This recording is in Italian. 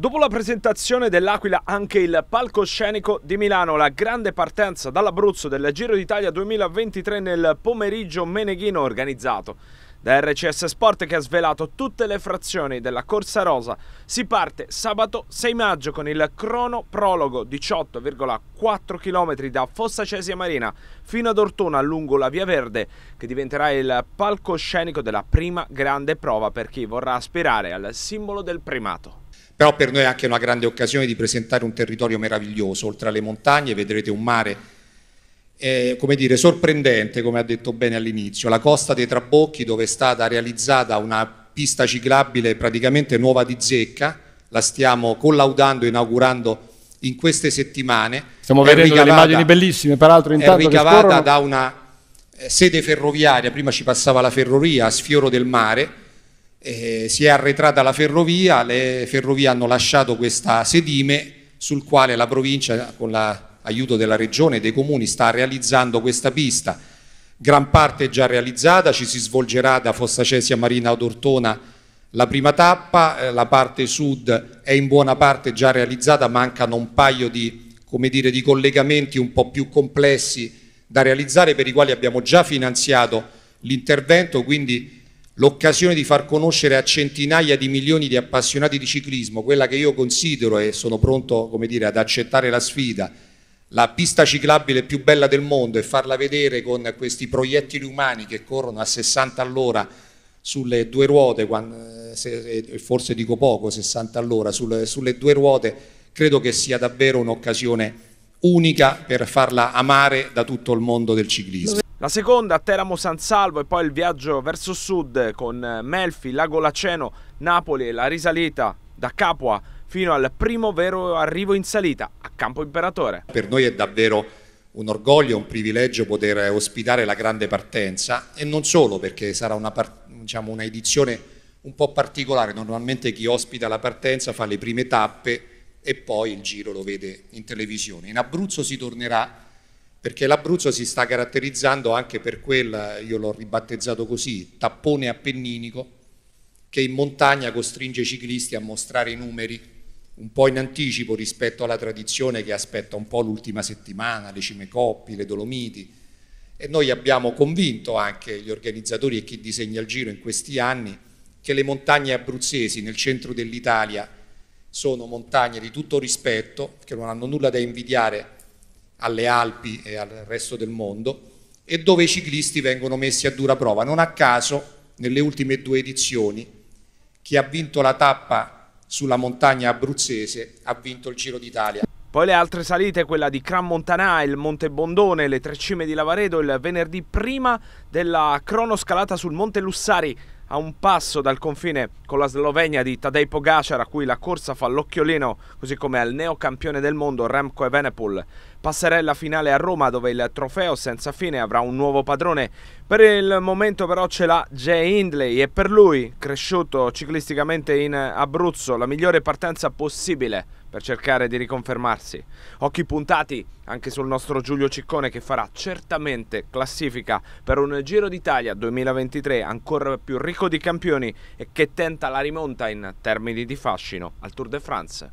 Dopo la presentazione dell'Aquila anche il palcoscenico di Milano, la grande partenza dall'Abruzzo del Giro d'Italia 2023 nel pomeriggio meneghino organizzato da RCS Sport che ha svelato tutte le frazioni della Corsa Rosa. Si parte sabato 6 maggio con il crono prologo 18,4 km da Fossa Cesia Marina fino ad Ortona lungo la Via Verde che diventerà il palcoscenico della prima grande prova per chi vorrà aspirare al simbolo del primato però per noi è anche una grande occasione di presentare un territorio meraviglioso, oltre alle montagne vedrete un mare eh, come dire, sorprendente, come ha detto bene all'inizio, la costa dei Trabocchi dove è stata realizzata una pista ciclabile praticamente nuova di zecca, la stiamo collaudando, inaugurando in queste settimane. Stiamo vedendo delle immagini bellissime, peraltro intanto è ricavata scorrono... da una eh, sede ferroviaria, prima ci passava la ferrovia a Sfioro del Mare, eh, si è arretrata la ferrovia, le ferrovie hanno lasciato questa sedime sul quale la provincia con l'aiuto della regione e dei comuni sta realizzando questa pista. Gran parte è già realizzata, ci si svolgerà da Fossa Cesia Marina ad Ortona la prima tappa, eh, la parte sud è in buona parte già realizzata, mancano un paio di, dire, di collegamenti un po' più complessi da realizzare per i quali abbiamo già finanziato l'intervento, quindi l'occasione di far conoscere a centinaia di milioni di appassionati di ciclismo quella che io considero e sono pronto dire, ad accettare la sfida, la pista ciclabile più bella del mondo e farla vedere con questi proiettili umani che corrono a 60 all'ora sulle due ruote, forse dico poco, 60 all'ora, sulle due ruote, credo che sia davvero un'occasione unica per farla amare da tutto il mondo del ciclismo. La seconda a Teramo San Salvo e poi il viaggio verso sud con Melfi, Lago Laceno, Napoli e la risalita da Capua fino al primo vero arrivo in salita a Campo Imperatore. Per noi è davvero un orgoglio, un privilegio poter ospitare la grande partenza e non solo perché sarà una, diciamo, una edizione un po' particolare, normalmente chi ospita la partenza fa le prime tappe e poi il giro lo vede in televisione. In Abruzzo si tornerà perché l'Abruzzo si sta caratterizzando anche per quel, io l'ho ribattezzato così, tappone appenninico, che in montagna costringe i ciclisti a mostrare i numeri un po' in anticipo rispetto alla tradizione che aspetta un po' l'ultima settimana, le cime coppi, le Dolomiti. E noi abbiamo convinto anche gli organizzatori e chi disegna il giro in questi anni che le montagne abruzzesi nel centro dell'Italia sono montagne di tutto rispetto, che non hanno nulla da invidiare alle Alpi e al resto del mondo e dove i ciclisti vengono messi a dura prova. Non a caso nelle ultime due edizioni chi ha vinto la tappa sulla montagna abruzzese ha vinto il Giro d'Italia. Poi le altre salite, quella di Gran Montanà, il Monte Bondone, le tre cime di Lavaredo il venerdì prima della cronoscalata sul Monte Lussari a un passo dal confine con la Slovenia di Tadej Pogacar a cui la corsa fa l'occhiolino così come al neocampione del mondo Remco Evenepoel. Passerella finale a Roma dove il trofeo senza fine avrà un nuovo padrone. Per il momento però ce l'ha Jay Hindley e per lui, cresciuto ciclisticamente in Abruzzo, la migliore partenza possibile per cercare di riconfermarsi. Occhi puntati anche sul nostro Giulio Ciccone che farà certamente classifica per un Giro d'Italia 2023 ancora più ricco di campioni e che tenta la rimonta in termini di fascino al Tour de France.